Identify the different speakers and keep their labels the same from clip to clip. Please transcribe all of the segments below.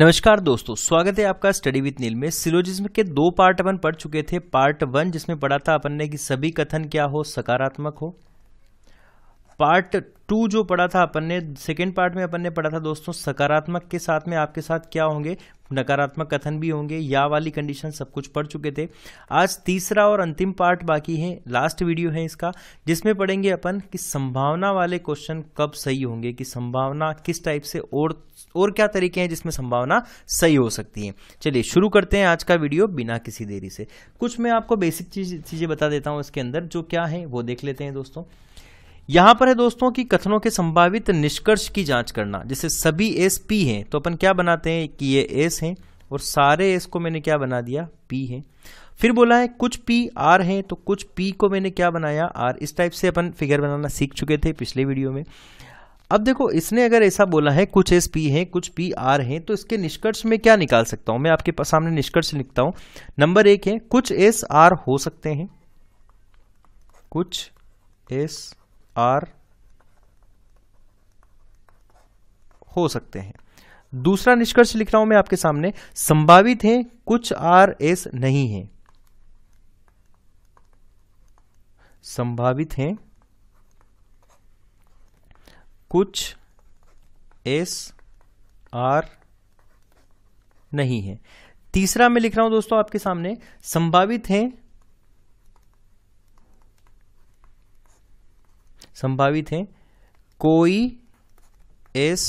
Speaker 1: नमस्कार दोस्तों स्वागत है आपका स्टडी विद नील में सिलोजिज्म के दो पार्ट अपन पढ़ चुके थे पार्ट वन जिसमें पढ़ा था अपन ने कि सभी कथन क्या हो सकारात्मक हो पार्ट टू जो पढ़ा था अपन ने सेकेंड पार्ट में अपन ने पढ़ा था दोस्तों सकारात्मक के साथ में आपके साथ क्या होंगे नकारात्मक कथन भी होंगे या वाली कंडीशन सब कुछ पढ़ चुके थे आज तीसरा और अंतिम पार्ट बाकी है लास्ट वीडियो है इसका जिसमें पढ़ेंगे अपन कि संभावना वाले क्वेश्चन कब सही होंगे कि संभावना किस टाइप से और और क्या तरीके हैं जिसमें संभावना सही हो सकती है चलिए शुरू करते हैं आज का वीडियो बिना किसी देरी से कुछ मैं आपको बेसिक चीज चीज़ें बता देता हूं इसके अंदर जो क्या है वो देख लेते हैं दोस्तों यहां पर है दोस्तों कि कथनों के संभावित निष्कर्ष की जांच करना जैसे सभी एस पी हैं तो अपन क्या बनाते हैं कि ये एस हैं और सारे एस को मैंने क्या बना दिया पी है फिर बोला है कुछ पी आर हैं तो कुछ पी को मैंने क्या बनाया आर इस टाइप से अपन फिगर बनाना सीख चुके थे पिछले वीडियो में अब देखो इसने अगर ऐसा बोला है कुछ एस पी है कुछ पी आर है तो इसके निष्कर्ष में क्या निकाल सकता हूं मैं आपके सामने निष्कर्ष लिखता हूं नंबर एक है कुछ एस आर हो सकते हैं कुछ एस आर हो सकते हैं दूसरा निष्कर्ष लिख रहा हूं मैं आपके सामने संभावित हैं कुछ आर एस नहीं है संभावित हैं कुछ एस आर नहीं है तीसरा मैं लिख रहा हूं दोस्तों आपके सामने संभावित हैं संभावित हैं कोई एस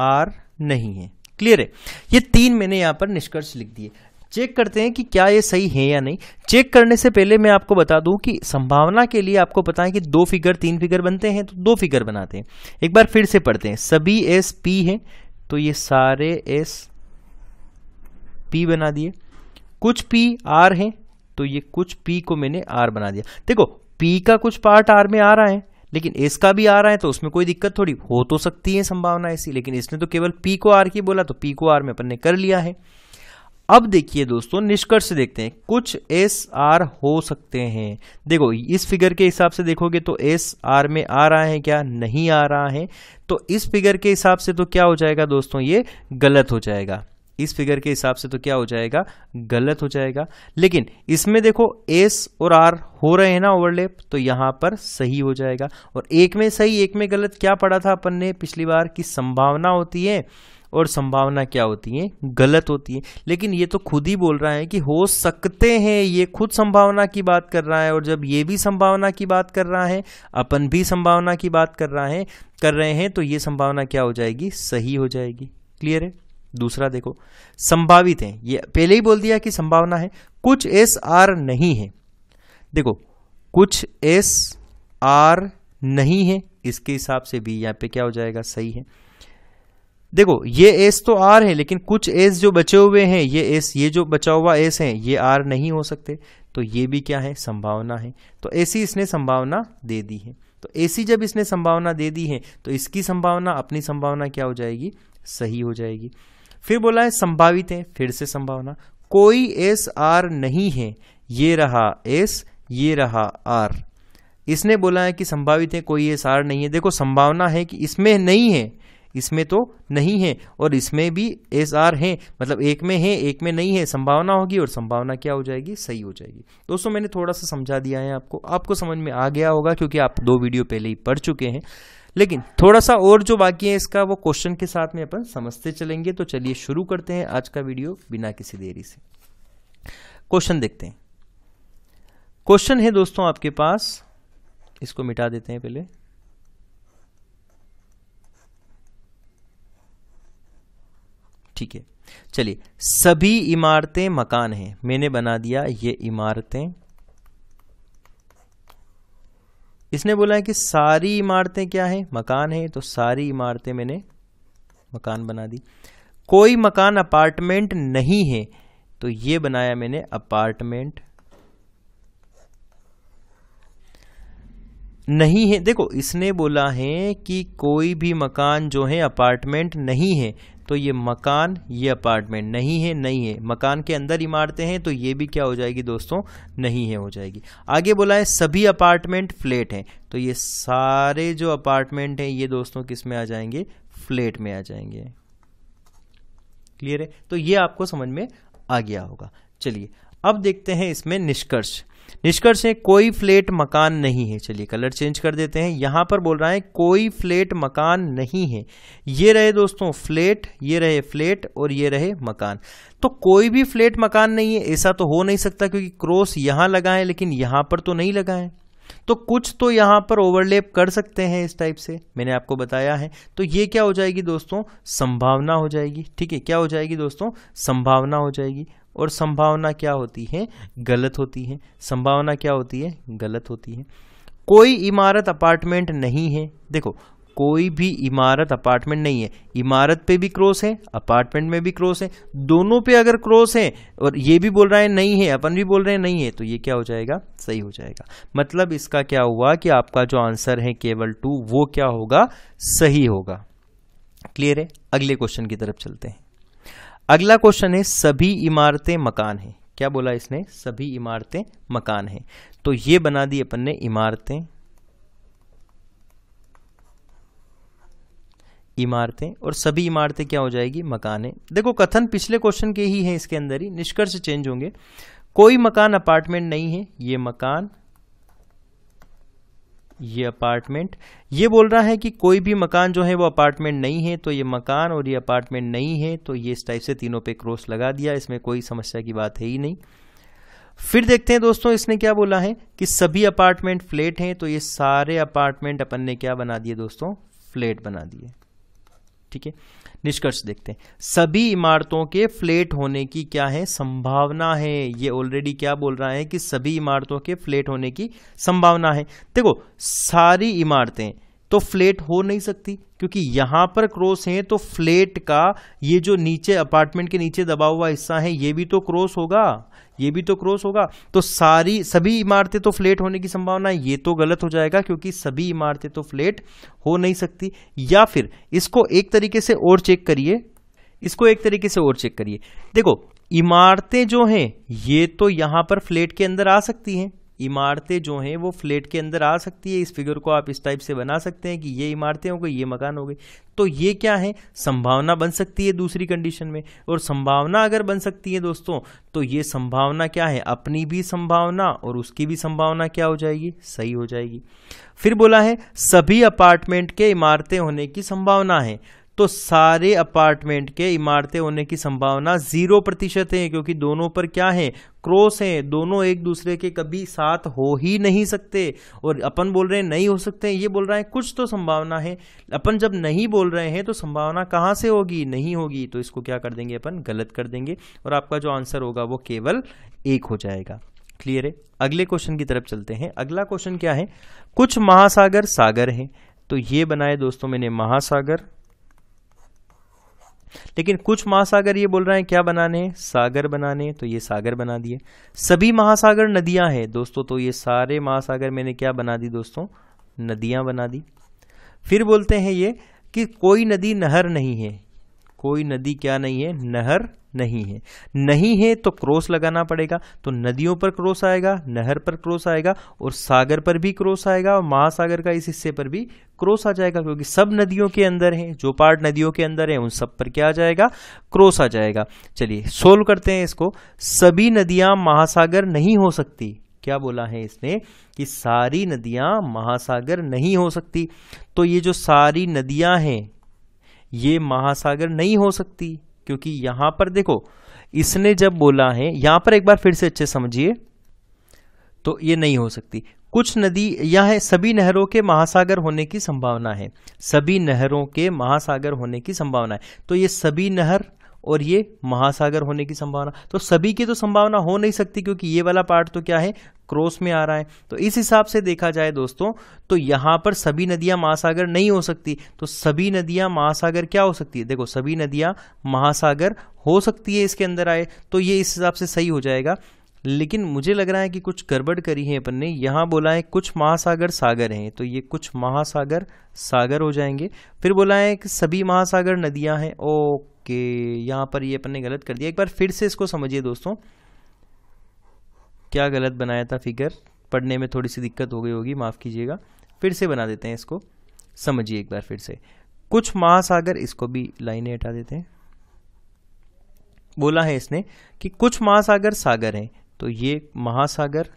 Speaker 1: आर नहीं है क्लियर है ये तीन मैंने यहां पर निष्कर्ष लिख दिए चेक करते हैं कि क्या ये सही है या नहीं चेक करने से पहले मैं आपको बता दूं कि संभावना के लिए आपको पता है कि दो फिगर तीन फिगर बनते हैं तो दो फिगर बनाते हैं एक बार फिर से पढ़ते हैं सभी एस पी हैं तो ये सारे एस पी बना दिए कुछ पी आर हैं तो ये कुछ पी को मैंने आर बना दिया देखो पी का कुछ पार्ट आर में आ रहा है लेकिन एस का भी आ रहा है तो उसमें कोई दिक्कत थोड़ी हो तो सकती है संभावना ऐसी लेकिन इसने तो केवल पी को आर की बोला तो पी को आर में अपन ने कर लिया है अब देखिए दोस्तों निष्कर्ष देखते हैं कुछ एस आर हो सकते हैं देखो इस फिगर के हिसाब से देखोगे तो एस आर में आ रहा है क्या नहीं आ रहा है तो इस फिगर के हिसाब से तो क्या हो जाएगा दोस्तों ये गलत हो जाएगा इस फिगर के हिसाब से तो क्या हो जाएगा गलत हो जाएगा लेकिन इसमें देखो एस और आर हो रहे हैं ना ओवरलेप तो यहां पर सही हो जाएगा और एक में सही एक में गलत क्या पढ़ा था अपन ने पिछली बार की संभावना होती है और संभावना क्या होती है गलत होती है लेकिन ये तो खुद ही बोल रहा है कि हो सकते हैं ये खुद संभावना की बात कर रहा है और जब ये भी संभावना की बात कर रहा है अपन भी संभावना की बात कर रहा है कर रहे हैं तो ये संभावना क्या हो जाएगी सही हो जाएगी क्लियर है दूसरा देखो संभावित है ये पहले ही बोल दिया कि संभावना है कुछ एस आर नहीं है देखो कुछ एस आर नहीं है इसके हिसाब से भी यहाँ पे क्या हो जाएगा सही है देखो ये एस तो आर है लेकिन कुछ एस जो बचे हुए हैं ये एस ये जो बचा हुआ एस है ये आर नहीं हो सकते तो ये भी क्या है संभावना है तो ऐसी इसने संभावना दे दी है तो ऐसी जब इसने संभावना दे दी है तो इसकी संभावना अपनी संभावना क्या हो जाएगी सही हो जाएगी फिर बोला है संभावित है फिर से संभावना कोई एस आर नहीं है ये रहा एस ये रहा आर इसने बोला है कि संभावित है कोई एस आर नहीं है देखो संभावना है कि इसमें नहीं है इसमें तो नहीं है और इसमें भी एस आर है मतलब एक में है एक में नहीं है संभावना होगी और संभावना क्या हो जाएगी सही हो जाएगी दोस्तों मैंने थोड़ा सा समझा दिया है आपको आपको समझ में आ गया होगा क्योंकि आप दो वीडियो पहले ही पढ़ चुके हैं लेकिन थोड़ा सा और जो बाकी है इसका वो क्वेश्चन के साथ में अपन समझते चलेंगे तो चलिए शुरू करते हैं आज का वीडियो बिना किसी देरी से क्वेश्चन देखते हैं क्वेश्चन है दोस्तों आपके पास इसको मिटा देते हैं पहले ठीक है चलिए सभी इमारतें मकान हैं मैंने बना दिया ये इमारतें इसने बोला है कि सारी इमारतें क्या है मकान है तो सारी इमारतें मैंने मकान बना दी कोई मकान अपार्टमेंट नहीं है तो ये बनाया मैंने अपार्टमेंट नहीं है देखो इसने बोला है कि कोई भी मकान जो है अपार्टमेंट नहीं है तो ये मकान ये अपार्टमेंट नहीं है नहीं है मकान के अंदर इमारतें हैं तो ये भी क्या हो जाएगी दोस्तों नहीं है हो जाएगी आगे बोला है सभी अपार्टमेंट फ्लैट हैं तो ये सारे जो अपार्टमेंट हैं ये दोस्तों किस में आ जाएंगे फ्लैट में आ जाएंगे क्लियर है तो ये आपको समझ में आ गया होगा चलिए अब देखते हैं इसमें निष्कर्ष निष्कर्ष है कोई फ्लेट मकान नहीं है चलिए कलर चेंज कर देते हैं यहाँ पर बोल रहा है कोई फ्लेट मकान नहीं है ये रहे दोस्तों फ्लेट ये रहे फ्लेट और ये रहे मकान तो कोई भी फ्लेट मकान नहीं है ऐसा तो हो नहीं सकता क्योंकि क्रॉस यहाँ लगा है लेकिन यहाँ पर तो नहीं लगा है तो कुछ तो यहां पर ओवरलेप कर सकते हैं इस टाइप से मैंने आपको बताया है तो ये क्या हो जाएगी दोस्तों संभावना हो जाएगी ठीक है क्या हो जाएगी दोस्तों संभावना हो जाएगी और संभावना क्या होती है गलत होती है संभावना क्या होती है गलत होती है कोई इमारत अपार्टमेंट नहीं है देखो कोई भी इमारत अपार्टमेंट नहीं है इमारत पे भी क्रॉस है अपार्टमेंट में भी क्रॉस है दोनों पे अगर क्रॉस है और ये भी बोल रहा है नहीं है अपन भी बोल रहे हैं नहीं है तो ये क्या हो जाएगा सही हो जाएगा मतलब इसका क्या हुआ कि आपका जो आंसर है केवल टू वो क्या होगा सही होगा क्लियर है अगले क्वेश्चन की तरफ चलते हैं अगला क्वेश्चन है सभी इमारतें मकान हैं क्या बोला इसने सभी इमारतें मकान हैं तो ये बना दी अपन ने इमारतें इमारतें और सभी इमारतें क्या हो जाएगी मकान है देखो कथन पिछले क्वेश्चन के ही है इसके अंदर ही निष्कर्ष चेंज होंगे कोई मकान अपार्टमेंट नहीं है ये मकान ये अपार्टमेंट ये बोल रहा है कि कोई भी मकान जो है वो अपार्टमेंट नहीं है तो ये मकान और ये अपार्टमेंट नहीं है तो ये इस टाइप से तीनों पे क्रॉस लगा दिया इसमें कोई समस्या की बात है ही नहीं फिर देखते हैं दोस्तों इसने क्या बोला है कि सभी अपार्टमेंट फ्लैट हैं तो ये सारे अपार्टमेंट अपन ने क्या बना दिए दोस्तों फ्लैट बना दिए ठीक है निष्कर्ष देखते हैं सभी इमारतों के फ्लेट होने की क्या है संभावना है ये ऑलरेडी क्या बोल रहा है कि सभी इमारतों के फ्लेट होने की संभावना है देखो सारी इमारतें तो फ्लेट हो नहीं सकती क्योंकि यहां पर क्रॉस है तो फ्लेट का ये जो नीचे अपार्टमेंट के नीचे दबा हुआ हिस्सा है ये भी तो क्रॉस होगा ये भी तो क्रॉस होगा तो सारी सभी इमारतें तो फ्लेट होने की संभावना है ये तो गलत हो जाएगा क्योंकि सभी इमारतें तो फ्लेट हो नहीं सकती या फिर इसको एक तरीके से और चेक करिए इसको एक तरीके से और चेक करिए देखो इमारतें जो हैं ये तो यहां पर फ्लेट के अंदर आ सकती हैं इमारतें जो हैं वो फ्लेट के अंदर आ सकती है इस फिगर को आप इस टाइप से बना सकते हैं कि ये इमारतें हो गई ये मकान हो गए तो ये क्या है संभावना बन सकती है दूसरी कंडीशन में और संभावना अगर बन सकती है दोस्तों तो ये संभावना क्या है अपनी भी संभावना और उसकी भी संभावना क्या हो जाएगी सही हो जाएगी फिर बोला है सभी अपार्टमेंट के इमारतें होने की संभावना है तो सारे अपार्टमेंट के इमारतें होने की संभावना जीरो प्रतिशत है क्योंकि दोनों पर क्या है क्रॉस हैं दोनों एक दूसरे के कभी साथ हो ही नहीं सकते और अपन बोल रहे हैं नहीं हो सकते ये बोल रहा है कुछ तो संभावना है अपन जब नहीं बोल रहे हैं तो संभावना कहाँ से होगी नहीं होगी तो इसको क्या कर देंगे अपन गलत कर देंगे और आपका जो आंसर होगा वो केवल एक हो जाएगा क्लियर है अगले क्वेश्चन की तरफ चलते हैं अगला क्वेश्चन क्या है कुछ महासागर सागर हैं तो ये बनाए दोस्तों मैंने महासागर लेकिन कुछ महासागर ये बोल रहे हैं क्या बनाने सागर बनाने तो ये सागर बना दिए सभी महासागर नदियां हैं दोस्तों तो ये सारे महासागर मैंने क्या बना दी दोस्तों नदियां बना दी फिर बोलते हैं ये कि कोई नदी नहर नहीं है कोई नदी क्या नहीं है नहर नहीं है नहीं है तो क्रॉस लगाना पड़ेगा तो नदियों पर क्रॉस आएगा नहर पर क्रॉस आएगा और सागर पर भी क्रॉस आएगा और महासागर का इस हिस्से पर भी क्रॉस आ जाएगा क्योंकि सब नदियों के अंदर हैं जो पार्ट नदियों के अंदर है उन सब पर क्या आ जाएगा क्रॉस आ जाएगा चलिए सोल्व करते हैं इसको सभी नदियां महासागर नहीं हो सकती क्या बोला है इसने कि सारी नदियां महासागर नहीं हो सकती तो ये जो सारी नदियां हैं ये महासागर नहीं हो सकती क्योंकि यहां पर देखो इसने जब बोला है यहां पर एक बार फिर से अच्छे समझिए तो ये नहीं हो सकती कुछ नदी या है सभी नहरों के महासागर होने की संभावना है सभी नहरों के महासागर होने की संभावना है तो ये सभी नहर और ये महासागर होने की संभावना तो सभी की तो संभावना हो नहीं सकती क्योंकि ये वाला पार्ट तो क्या है क्रॉस में आ रहा है तो इस हिसाब से देखा जाए दोस्तों तो यहां पर सभी नदियां महासागर नहीं हो सकती तो सभी नदियां महासागर क्या हो सकती है देखो सभी नदियां महासागर हो सकती है इसके अंदर आए तो ये इस हिसाब से सही हो जाएगा लेकिन मुझे लग रहा है कि कुछ गड़बड़ करी है अपन ने यहां बोला है कुछ महासागर सागर हैं तो ये कुछ महासागर सागर हो जाएंगे फिर बोला है कि सभी महासागर नदियां हैं ओ ओके यहाँ पर ये अपन ने गलत कर दिया एक बार फिर से इसको समझिए दोस्तों क्या गलत बनाया था फिगर पढ़ने में थोड़ी सी दिक्कत हो गई होगी माफ़ कीजिएगा फिर से बना देते हैं इसको समझिए एक बार फिर से कुछ महासागर इसको भी लाइनें हटा देते हैं बोला है इसने कि कुछ महासागर सागर हैं तो ये महासागर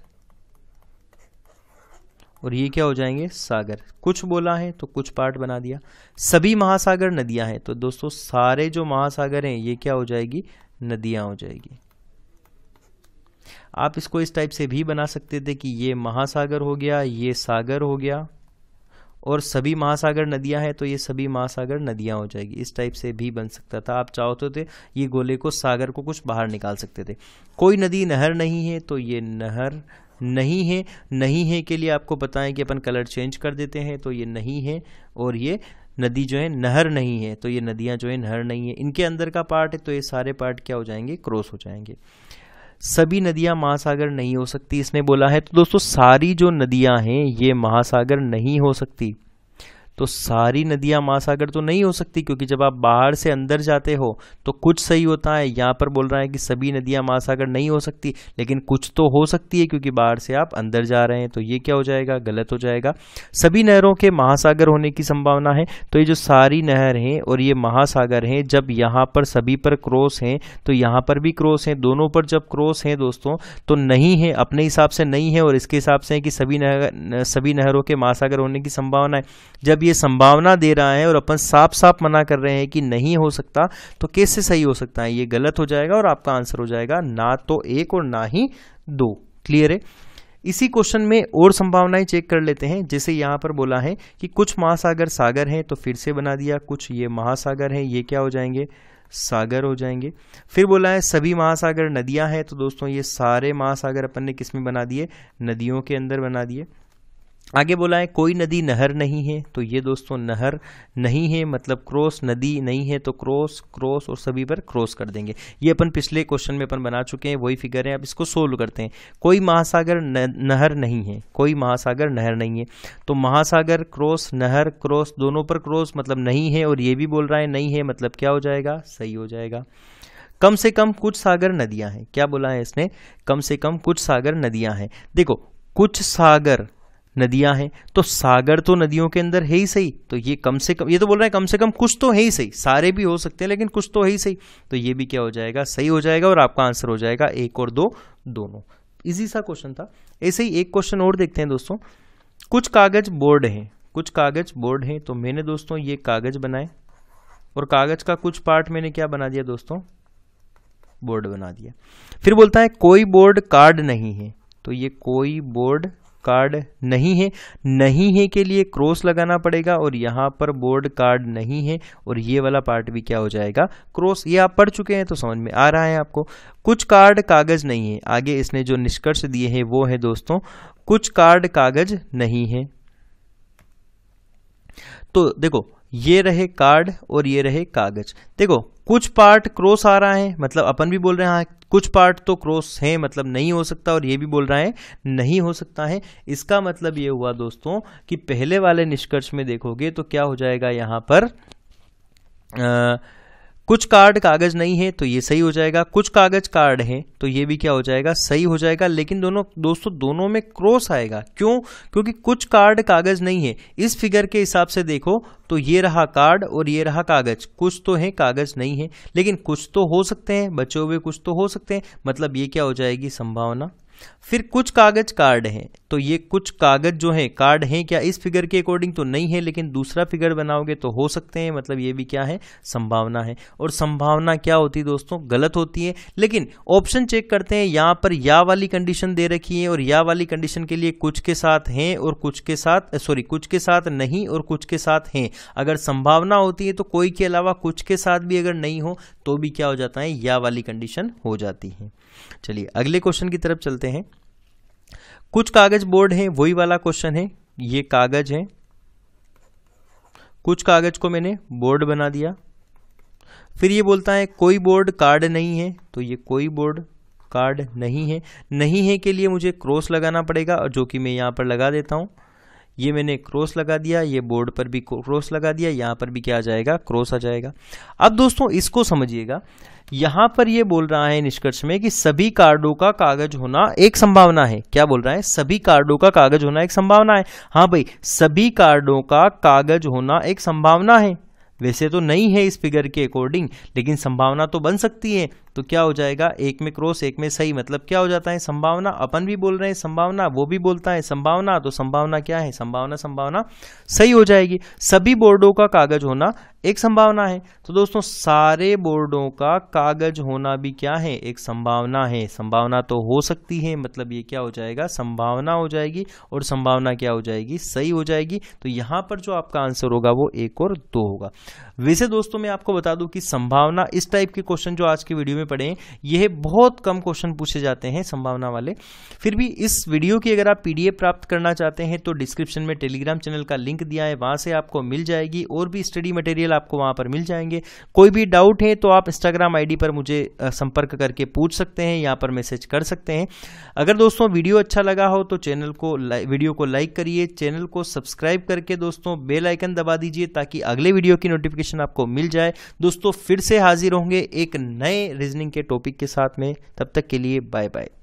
Speaker 1: और ये क्या हो जाएंगे सागर कुछ बोला है तो कुछ पार्ट बना दिया सभी महासागर नदियां हैं तो दोस्तों सारे जो महासागर हैं ये क्या हो जाएगी नदियां हो जाएगी आप इसको इस टाइप से भी बना सकते थे कि ये महासागर हो गया ये सागर हो गया और सभी महासागर नदियां हैं तो ये सभी महासागर नदियां हो जाएगी इस टाइप से भी बन सकता था आप चाहो तो थे ये गोले को सागर को कुछ बाहर निकाल सकते थे कोई नदी नहर नहीं है तो ये नहर नहीं है नहीं है के लिए आपको बताएं कि अपन कलर चेंज कर देते हैं तो ये नहीं है और ये नदी जो है नहर नहीं है तो ये नदियाँ जो है नहर नहीं है इनके अंदर का पार्ट है तो ये सारे पार्ट क्या हो जाएंगे क्रॉस हो जाएंगे सभी नदियां महासागर नहीं हो सकती इसने बोला है तो दोस्तों सारी जो नदियां हैं ये महासागर नहीं हो सकती तो सारी नदियाँ महासागर तो नहीं हो सकती क्योंकि जब आप बाहर से अंदर जाते हो तो कुछ सही होता है यहाँ पर बोल रहा है कि सभी नदियाँ महासागर नहीं हो सकती लेकिन कुछ तो हो सकती है क्योंकि बाहर से आप अंदर जा रहे हैं तो ये क्या हो जाएगा गलत हो जाएगा सभी नहरों के महासागर होने की संभावना है तो ये जो सारी नहर हैं और ये महासागर हैं जब यहाँ पर सभी पर क्रॉस हैं तो यहाँ पर भी क्रॉस हैं दोनों पर जब क्रॉस हैं दोस्तों तो नहीं है अपने हिसाब से नहीं है और इसके हिसाब से कि सभी नहर सभी नहरों के महासागर होने की संभावना है जब ये ये संभावना दे रहा है और अपन साफ साफ मना कर रहे हैं कि नहीं हो सकता तो कैसे सही हो सकता है ये गलत हो जाएगा और आपका आंसर हो जाएगा ना तो एक और ना ही दो क्लियर है इसी क्वेश्चन में और संभावनाएं चेक कर लेते हैं जैसे यहाँ पर बोला है कि कुछ महासागर सागर हैं तो फिर से बना दिया कुछ ये महासागर हैं ये क्या हो जाएंगे सागर हो जाएंगे फिर बोला है सभी महासागर नदियां हैं तो दोस्तों ये सारे महासागर अपन ने किस में बना दिए नदियों के अंदर बना दिए आगे बोला है कोई नदी नहर नहीं है तो ये दोस्तों नहर नहीं है मतलब क्रॉस नदी नहीं है तो क्रॉस क्रॉस और सभी पर क्रॉस कर देंगे ये अपन पिछले क्वेश्चन में अपन बना चुके हैं वही फिगर है अब इसको सोल्व करते हैं कोई महासागर नहर नहीं है कोई महासागर नहर नहीं है तो महासागर क्रॉस नहर क्रॉस दोनों पर क्रॉस मतलब नहीं है और ये भी बोल रहा है नहीं है मतलब क्या हो जाएगा सही हो जाएगा कम से कम कुछ सागर नदियां हैं क्या बोला है इसने कम से कम कुछ सागर नदियां हैं देखो कुछ सागर नदियां हैं तो सागर तो नदियों के अंदर है ही सही तो ये कम से कम ये तो बोल रहा है कम से कम कुछ तो है ही सही सारे भी हो सकते हैं लेकिन कुछ तो है ही सही तो ये भी क्या हो जाएगा सही हो जाएगा और आपका आंसर हो जाएगा एक और दो दोनों इजी सा क्वेश्चन था ऐसे ही एक क्वेश्चन और देखते हैं दोस्तों कुछ कागज बोर्ड हैं कुछ कागज बोर्ड हैं तो मैंने दोस्तों ये कागज बनाए और कागज का कुछ पार्ट मैंने क्या बना दिया दोस्तों बोर्ड बना दिया फिर बोलता है कोई बोर्ड कार्ड नहीं है तो ये कोई बोर्ड कार्ड नहीं है नहीं है के लिए क्रॉस लगाना पड़ेगा और यहां पर बोर्ड कार्ड नहीं है और ये वाला पार्ट भी क्या हो जाएगा क्रॉस ये आप पढ़ चुके हैं तो समझ में आ रहा है आपको कुछ कार्ड कागज नहीं है आगे इसने जो निष्कर्ष दिए हैं वो है दोस्तों कुछ कार्ड कागज नहीं है तो देखो ये रहे कार्ड और ये रहे कागज देखो कुछ पार्ट क्रॉस आ रहा है मतलब अपन भी बोल रहे हैं हाँ, कुछ पार्ट तो क्रॉस है मतलब नहीं हो सकता और ये भी बोल रहा है नहीं हो सकता है इसका मतलब ये हुआ दोस्तों कि पहले वाले निष्कर्ष में देखोगे तो क्या हो जाएगा यहाँ पर आ, कुछ कार्ड कागज नहीं है तो ये सही हो जाएगा कुछ कागज कार्ड है तो ये भी क्या हो जाएगा सही हो जाएगा लेकिन दोनों दोस्तों दोनों में क्रॉस आएगा क्यों क्योंकि कुछ कार्ड कागज नहीं है इस फिगर के हिसाब से देखो तो ये रहा कार्ड और ये रहा कागज कुछ तो है कागज नहीं है लेकिन कुछ तो हो सकते हैं बचे हुए कुछ तो हो सकते हैं मतलब ये क्या हो जाएगी संभावना फिर कुछ कागज कार्ड हैं तो ये कुछ कागज जो हैं कार्ड हैं क्या इस फिगर के अकॉर्डिंग तो नहीं है लेकिन दूसरा फिगर बनाओगे तो हो सकते हैं मतलब ये भी क्या है संभावना है और संभावना क्या होती है दोस्तों गलत होती है लेकिन ऑप्शन चेक करते हैं यहाँ पर या वाली कंडीशन दे रखी है और या वाली कंडीशन के लिए कुछ के साथ हैं और कुछ के साथ सॉरी कुछ के साथ नहीं और कुछ के साथ हैं अगर संभावना होती है तो कोई के अलावा कुछ के साथ भी अगर नहीं हो तो भी क्या हो जाता है या वाली कंडीशन हो जाती है चलिए अगले क्वेश्चन की तरफ चलते हैं करते हैं कुछ कागज बोर्ड है वही वाला क्वेश्चन है ये कागज है कुछ कागज को मैंने बोर्ड बना दिया फिर ये बोलता है कोई बोर्ड कार्ड नहीं है तो ये कोई बोर्ड कार्ड नहीं है नहीं है के लिए मुझे क्रॉस लगाना पड़ेगा और जो कि मैं यहाँ पर लगा देता हूँ ये मैंने क्रॉस लगा दिया ये बोर्ड पर भी क्रॉस लगा दिया यहाँ पर भी क्या आ जाएगा क्रॉस आ जाएगा अब दोस्तों इसको समझिएगा यहाँ पर ये बोल रहा है निष्कर्ष में कि सभी कार्डों का कागज होना एक संभावना है क्या बोल रहा है सभी कार्डों का कागज होना एक संभावना है हाँ भाई सभी कार्डों का कागज होना एक संभावना है वैसे तो नहीं है इस फिगर के अकॉर्डिंग लेकिन संभावना तो बन सकती है तो क्या हो जाएगा एक में क्रॉस एक में सही मतलब क्या हो जाता है संभावना अपन भी बोल रहे हैं संभावना वो भी बोलता है संभावना तो संभावना क्या है संभावना संभावना सही हो जाएगी सभी बोर्डों का कागज होना एक संभावना है तो दोस्तों सारे बोर्डों का कागज होना भी क्या है एक संभावना है संभावना तो हो सकती है मतलब ये क्या हो जाएगा संभावना हो जाएगी और संभावना क्या हो जाएगी सही हो जाएगी तो यहां पर जो आपका आंसर होगा वो एक और दो होगा वैसे दोस्तों मैं आपको बता दूं कि संभावना इस टाइप के क्वेश्चन जो आज की वीडियो में पड़े हैं यह बहुत कम क्वेश्चन पूछे जाते हैं संभावना वाले फिर भी इस वीडियो की अगर आप पीडीएफ प्राप्त करना चाहते हैं तो डिस्क्रिप्शन में टेलीग्राम चैनल का लिंक दिया है वहाँ से आपको मिल जाएगी और भी स्टडी मटेरियल आपको वहाँ पर मिल जाएंगे कोई भी डाउट है तो आप इंस्टाग्राम आईडी पर मुझे संपर्क करके पूछ सकते हैं यहाँ पर मैसेज कर सकते हैं अगर दोस्तों वीडियो अच्छा लगा हो तो चैनल को वीडियो को लाइक करिए चैनल को सब्सक्राइब करके दोस्तों बेल आइकन दबा दीजिए ताकि अगले वीडियो की नोटिफिकेशन आपको मिल जाए दोस्तों फिर से हाजिर होंगे एक नए रीजनिंग के टॉपिक के साथ में तब तक के लिए बाय बाय